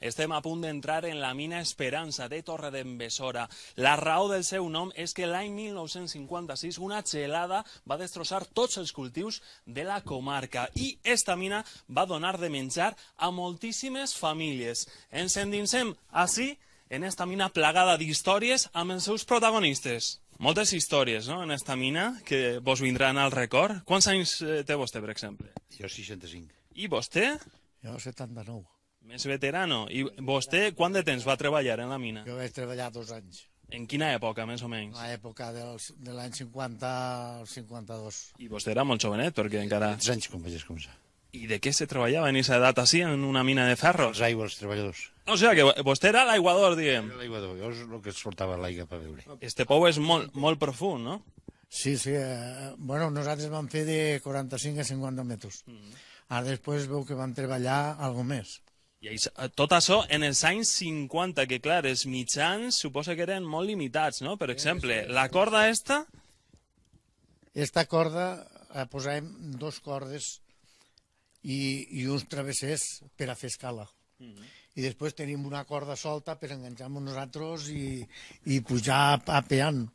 Estem a punt d'entrar en la mina Esperança de Torre d'Envesora. La raó del seu nom és que l'any 1956 una gelada va destrossar tots els cultius de la comarca i esta mina va donar de menjar a moltíssimes famílies. Ens endinsem així en esta mina plagada d'històries amb els seus protagonistes. Moltes històries, no?, en esta mina, que vos vindran al record. Quants anys eh, té vostè, per exemple? Jo 65. I vostè? Jo 79. Més veterano. I vostè quant de temps va treballar en la mina? Jo vaig treballar dos anys. En quina època, més o menys? La època dels, de l'any 50 al 52. I vostè era molt jovenet, perquè encara... 13 anys com vaig començar. I de què se treballava en aquesta edat així, en una mina de ferro? Els aigua, els treballadors. O sigui, que vostè era l'aiguador, diguem. L'aiguador, jo és el que sortava l'aigua per veure. Este pou és molt, molt profund, no? Sí, sí. Eh, bueno, nosaltres vam fer de 45 a 50 metres. Mm. Ara després veu que van treballar alguna més. I això, eh, tot això en els anys 50, que clar, els mitjans suposa que eren molt limitats, no? Per exemple, la corda esta... Esta corda eh, posàvem dos cordes i, i uns travessers per a fer escala. Mm -hmm. I després tenim una corda solta per enganxar-nos nosaltres i, i pujar apeant.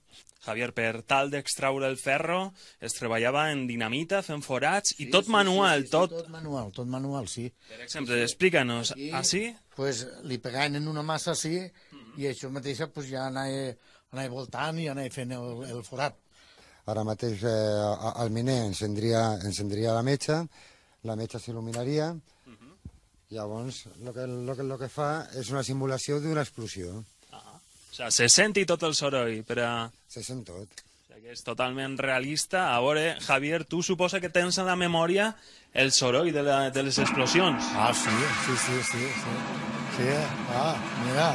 Javier, per tal d'extraure el ferro es treballava en dinamita, fent forats, sí, i tot sí, manual, sí, sí, tot... Tot manual, tot manual, sí. Per exemple, ah, sí, explícanos, aquí, així... Pues, li pegaven en una massa així, mm -hmm. i això mateix pues, ja anava, anava voltant i anava fent el, el forat. Ara mateix eh, el miner encendria, encendria la metxa, la metxa s'il·luminaria, mm -hmm. llavors el que, lo que, lo que fa és una simulació d'una explosió. Ah, o sigui, se senti tot el soroll per a se sent tot. O sigui que és totalment realista. A veure, Javier, tu suposa que tens en la memòria el soroll de, la, de les explosions. Ah, sí, sí, sí, sí. sí. sí ah, mira.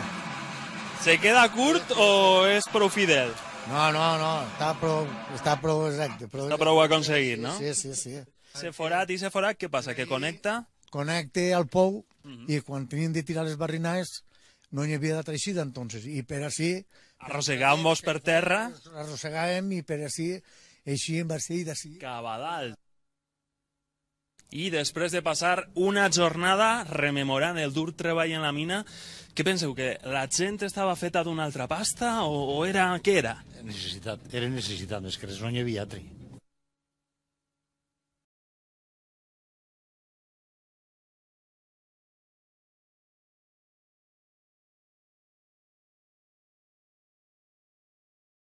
¿Se queda curt o és prou fidel? No, no, no, està prou, està prou exacte. Prou... Està prou aconseguit, no? Sí, sí, sí. Se forat i se forat, què passa? Que connecta? Connecte al pou uh mhm. -huh. i quan tenim de tirar les barrinades no hi havia d'altra eixida, entonces, i per així... Arrossegàvem-vos per terra. Arrossegàvem i per així eixíem en d'ací. i d'ací. Cabadal. I després de passar una jornada rememorant el dur treball en la mina, què penseu, que la gent estava feta d'una altra pasta o, o era... què era? Necessitat, era necessitat, més que res no n'hi havia altre.